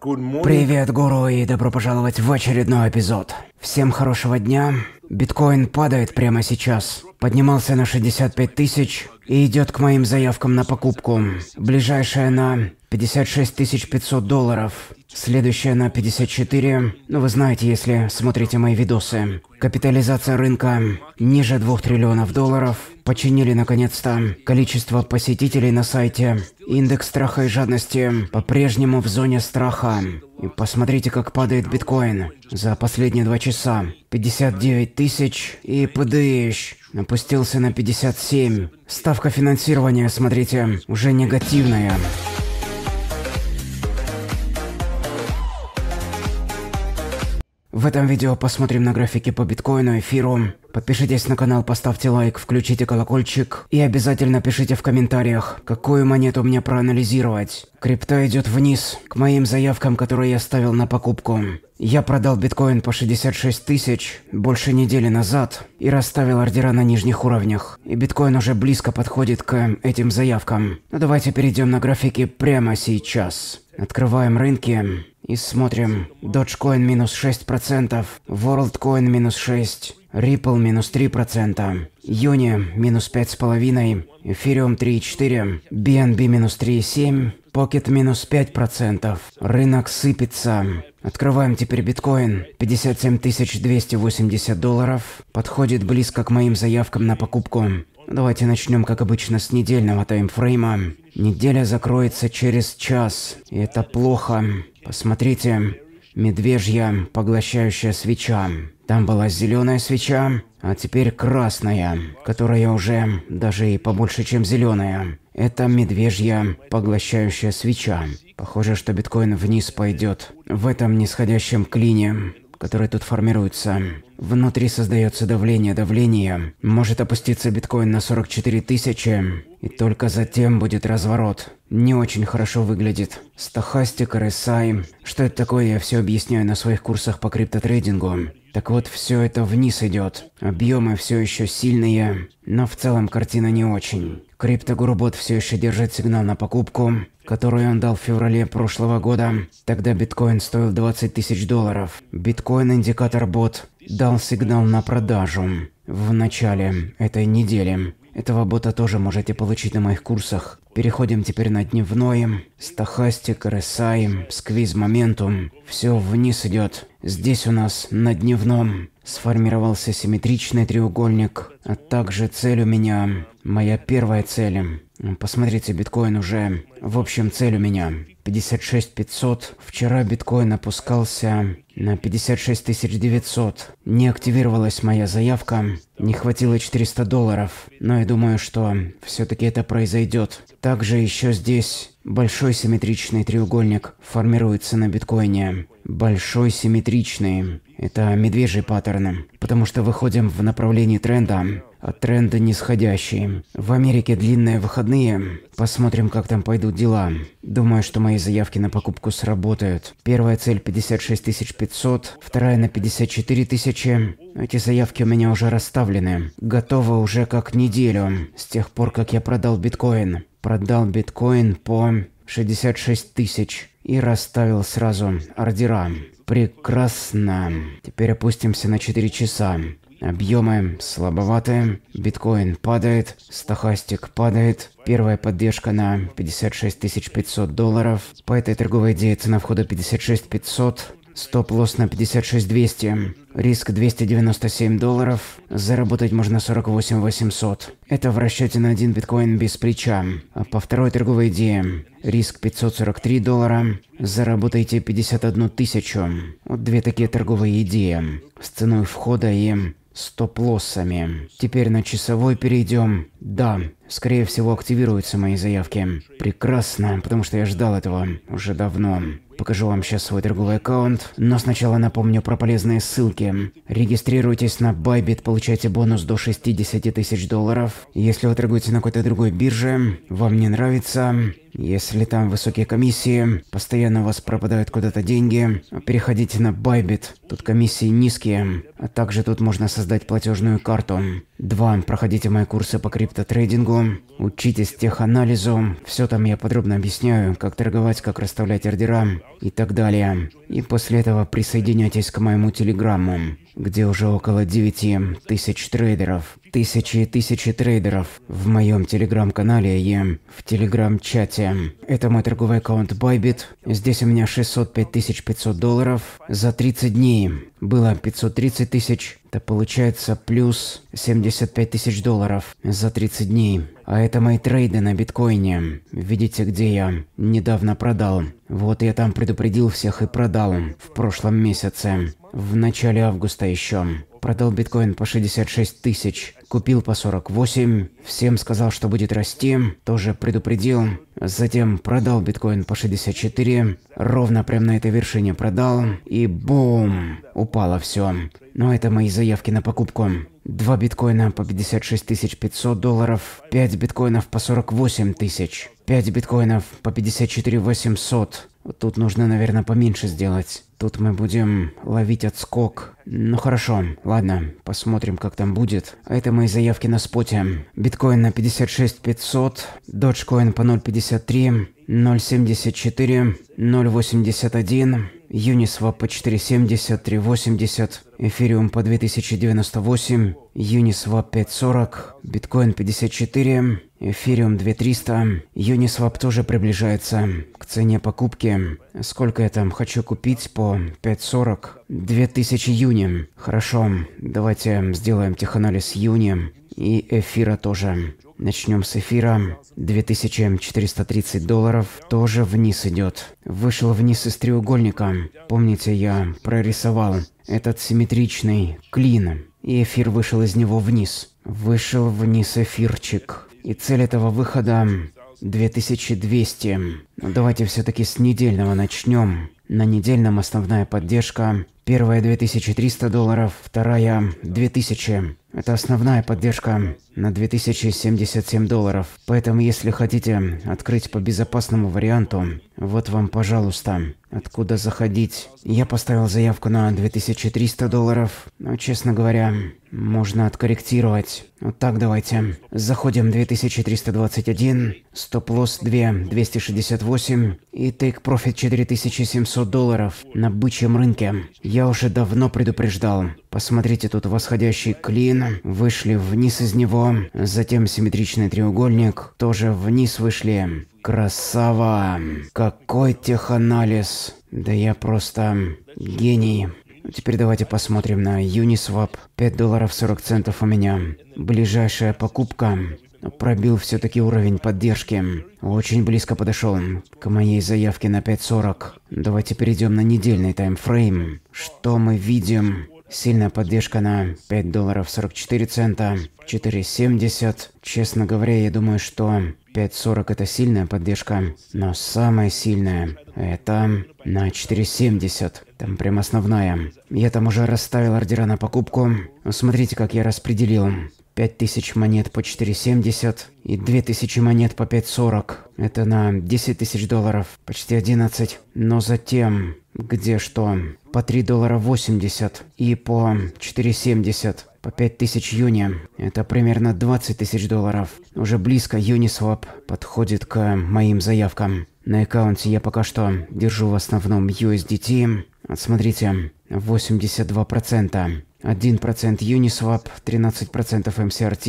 Привет, гуру, и добро пожаловать в очередной эпизод. Всем хорошего дня. Биткоин падает прямо сейчас. Поднимался на 65 тысяч и идет к моим заявкам на покупку. Ближайшая на 56 500 долларов. Следующая на 54. Ну вы знаете, если смотрите мои видосы. Капитализация рынка ниже 2 триллионов долларов. Починили наконец-то количество посетителей на сайте. Индекс страха и жадности по-прежнему в зоне страха. И посмотрите, как падает биткоин за последние два часа. 59 тысяч и ПДИщ опустился на 57. Ставка финансирования, смотрите, уже негативная. В этом видео посмотрим на графики по биткоину, эфиру. Подпишитесь на канал, поставьте лайк, включите колокольчик и обязательно пишите в комментариях, какую монету мне проанализировать. Крипта идет вниз, к моим заявкам, которые я ставил на покупку. Я продал биткоин по 66 тысяч больше недели назад и расставил ордера на нижних уровнях. И биткоин уже близко подходит к этим заявкам. Но ну, давайте перейдем на графики прямо сейчас. Открываем рынки и смотрим. Dogecoin минус 6%, WorldCoin минус 6%, Ripple минус 3%, Uni минус 5,5%, Ethereum 3,4%, BNB минус 3,7%, Pocket минус 5%. Рынок сыпется. Открываем теперь биткоин. 57 280 долларов. Подходит близко к моим заявкам на покупку. Давайте начнем, как обычно, с недельного таймфрейма. Неделя закроется через час, и это плохо. Посмотрите, медвежья поглощающая свеча. Там была зеленая свеча, а теперь красная, которая уже даже и побольше, чем зеленая. Это медвежья поглощающая свеча. Похоже, что биткоин вниз пойдет в этом нисходящем клине которые тут формируются. Внутри создается давление, давление. Может опуститься биткоин на 44 тысячи, и только затем будет разворот. Не очень хорошо выглядит. Стохастик, RSI. Что это такое, я все объясняю на своих курсах по криптотрейдингу. Так вот, все это вниз идет. Объемы все еще сильные, но в целом картина не очень. Криптогурубот все еще держит сигнал на покупку, которую он дал в феврале прошлого года. Тогда биткоин стоил 20 тысяч долларов. Биткоин-индикатор бот дал сигнал на продажу в начале этой недели. Этого бота тоже можете получить на моих курсах. Переходим теперь на дневное. Стахастик, РСАИ, сквиз моментум. Все вниз идет. Здесь у нас на дневном сформировался симметричный треугольник, а также цель у меня, моя первая цель Посмотрите, биткоин уже... В общем, цель у меня 56 500. Вчера биткоин опускался на 56 900. Не активировалась моя заявка. Не хватило 400 долларов. Но я думаю, что все-таки это произойдет. Также еще здесь большой симметричный треугольник формируется на биткоине. Большой симметричный. Это медвежий паттерн, потому что выходим в направлении тренда, а тренд нисходящий. В Америке длинные выходные, посмотрим, как там пойдут дела. Думаю, что мои заявки на покупку сработают. Первая цель 56 500, вторая на 54 тысячи. Эти заявки у меня уже расставлены. Готовы уже как неделю, с тех пор, как я продал биткоин. Продал биткоин по 66 тысяч и расставил сразу ордера. Прекрасно. Теперь опустимся на 4 часа. Объемы слабоватые, биткоин падает, Стохастик падает, первая поддержка на 56 500 долларов, по этой торговой идее цена входа 56 500, Стоп-лосс на 56200. Риск 297 долларов. Заработать можно 48 800. Это в расчете на один биткоин без плеча. А по второй торговой идее. Риск 543 доллара. Заработайте 51 тысячу. Вот две такие торговые идеи. С ценой входа и стоп-лоссами. Теперь на часовой перейдем. Да, скорее всего активируются мои заявки. Прекрасно, потому что я ждал этого уже давно. Покажу вам сейчас свой торговый аккаунт, но сначала напомню про полезные ссылки. Регистрируйтесь на Bybit, получайте бонус до 60 тысяч долларов. Если вы торгуете на какой-то другой бирже, вам не нравится, если там высокие комиссии, постоянно у вас пропадают куда-то деньги, переходите на Bybit, тут комиссии низкие, а также тут можно создать платежную карту. Два. Проходите мои курсы по крипто криптотрейдингу, учитесь теханализу, все там я подробно объясняю, как торговать, как расставлять ордера и так далее. И после этого присоединяйтесь к моему телеграмму где уже около 9 тысяч трейдеров. Тысячи и тысячи трейдеров в моем телеграм-канале и в телеграм-чате. Это мой торговый аккаунт Bybit. Здесь у меня 605 500 долларов за 30 дней. Было 530 тысяч, это получается плюс 75 тысяч долларов за 30 дней. А это мои трейды на биткоине. Видите, где я недавно продал. Вот я там предупредил всех и продал в прошлом месяце. В начале августа еще. Продал биткоин по 66 тысяч, купил по 48, всем сказал, что будет расти, тоже предупредил. Затем продал биткоин по 64, ровно прям на этой вершине продал, и бум, упало все. Но это мои заявки на покупку. два биткоина по 56 500 долларов, 5 биткоинов по 48 тысяч, 5 биткоинов по 54 800, Тут нужно, наверное, поменьше сделать. Тут мы будем ловить отскок. Ну хорошо, ладно, посмотрим, как там будет. А это мои заявки на споте. Биткоин на 56 500, Dogecoin по 0.53, 0.74, 0.81... Uniswap по 470, 380, Ethereum по 2098, Uniswap 540, Bitcoin 54, Ethereum 2300. Uniswap тоже приближается к цене покупки. Сколько я там хочу купить по 540? 2000 юни. Хорошо, давайте сделаем теханализ юни и эфира тоже. Начнем с эфира. 2430 долларов тоже вниз идет. Вышел вниз из треугольника. Помните, я прорисовал этот симметричный клин. И эфир вышел из него вниз. Вышел вниз эфирчик. И цель этого выхода 2200. Но давайте все-таки с недельного начнем. На недельном основная поддержка. Первая 2300 долларов, вторая 2000. Это основная поддержка на 2077 долларов. Поэтому, если хотите открыть по безопасному варианту, вот вам, пожалуйста, откуда заходить. Я поставил заявку на 2300 долларов, но, честно говоря, можно откорректировать. Вот так давайте. Заходим 2321, стоп-лосс 2, 268 и тейк-профит 4700 долларов на бычьем рынке. Я уже давно предупреждал, Посмотрите, тут восходящий клин, вышли вниз из него, затем симметричный треугольник, тоже вниз вышли. Красава! Какой теханализ! Да я просто гений. Ну, теперь давайте посмотрим на Uniswap. 5 долларов 40 центов у меня. Ближайшая покупка. Пробил все-таки уровень поддержки. Очень близко подошел к моей заявке на 5.40. Давайте перейдем на недельный таймфрейм. Что мы видим? Сильная поддержка на 5 долларов 44 цента, 4,70. Честно говоря, я думаю, что 5.40 это сильная поддержка, но самая сильная это на 4.70. Там прям основная. Я там уже расставил ордера на покупку. Смотрите, как я распределил. 5000 монет по 4,70 и 2000 монет по 5,40. Это на 10 тысяч долларов, почти 11. Но затем, где что, по 3 доллара 80 и по 4,70 по 5000 юни. Это примерно 20 тысяч долларов. Уже близко Uniswap подходит к моим заявкам. На аккаунте я пока что держу в основном USDT. Отсмотрите, 82%. 1% Uniswap, 13% MCRT,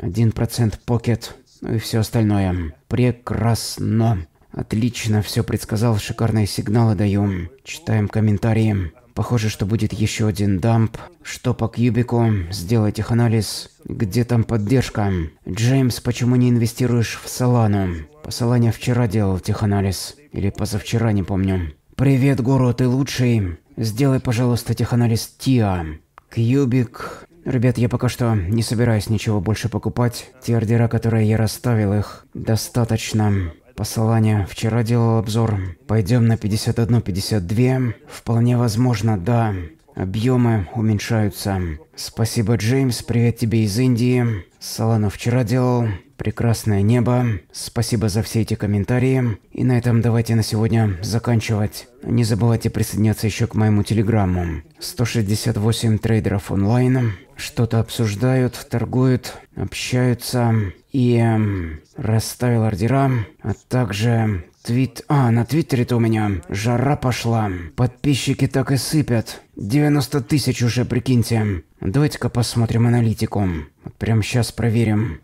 1% Pocket, ну и все остальное. Прекрасно. Отлично, все предсказал, шикарные сигналы даю. Читаем комментарии. Похоже, что будет еще один дамп. Что по кубику? Сделать их анализ. Где там поддержка? Джеймс, почему не инвестируешь в Солану? По Солане вчера делал теханализ. Или позавчера, не помню. Привет, Гуру, ты лучший. Сделай, пожалуйста, теханализ Тиа. Кьюбик. Ребят, я пока что не собираюсь ничего больше покупать. Те ордера, которые я расставил их, достаточно. Послание Вчера делал обзор. Пойдем на 51-52. Вполне возможно, да. Объемы уменьшаются. Спасибо, Джеймс. Привет тебе из Индии. Салану вчера делал прекрасное небо. Спасибо за все эти комментарии. И на этом давайте на сегодня заканчивать. Не забывайте присоединяться еще к моему телеграмму. 168 трейдеров онлайн. Что-то обсуждают, торгуют, общаются и эм, расставил ордера, а также твит... А, на твиттере-то у меня жара пошла. Подписчики так и сыпят. 90 тысяч уже, прикиньте. Давайте-ка посмотрим аналитику. Вот прямо сейчас проверим.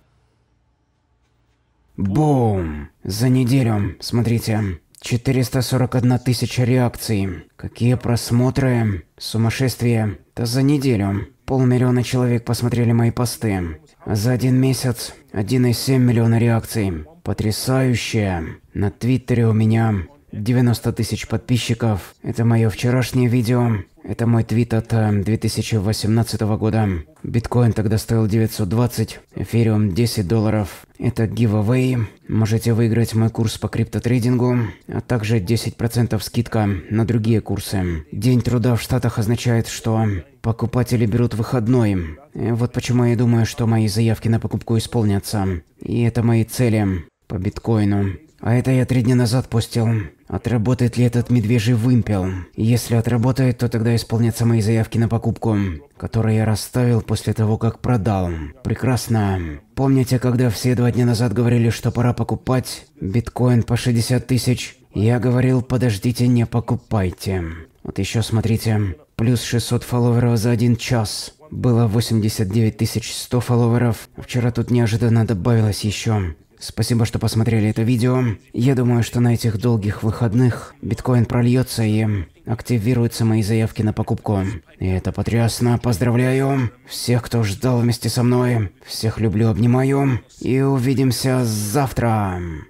Бум! За неделю, смотрите, 441 тысяча реакций. Какие просмотры, сумасшествие. Да за неделю. Полмиллиона человек посмотрели мои посты. За один месяц 1,7 миллиона реакций. Потрясающе. На Твиттере у меня 90 тысяч подписчиков. Это мое вчерашнее видео. Это мой твит от 2018 э, года. Биткоин тогда стоил 920, эфириум 10 долларов. Это giveaway. Можете выиграть мой курс по криптотрейдингу, а также 10% скидка на другие курсы. День труда в Штатах означает, что покупатели берут выходной. Э, вот почему я думаю, что мои заявки на покупку исполнятся. И это мои цели по биткоину. А это я три дня назад пустил. Отработает ли этот медвежий вымпел? Если отработает, то тогда исполнятся мои заявки на покупку, которые я расставил после того, как продал. Прекрасно. Помните, когда все два дня назад говорили, что пора покупать биткоин по 60 тысяч? Я говорил, подождите, не покупайте. Вот еще смотрите. Плюс 600 фолловеров за один час. Было 89 100 фолловеров. Вчера тут неожиданно добавилось еще Спасибо, что посмотрели это видео. Я думаю, что на этих долгих выходных биткоин прольется и активируются мои заявки на покупку. И это потрясно. Поздравляю всех, кто ждал вместе со мной. Всех люблю, обнимаю. И увидимся завтра.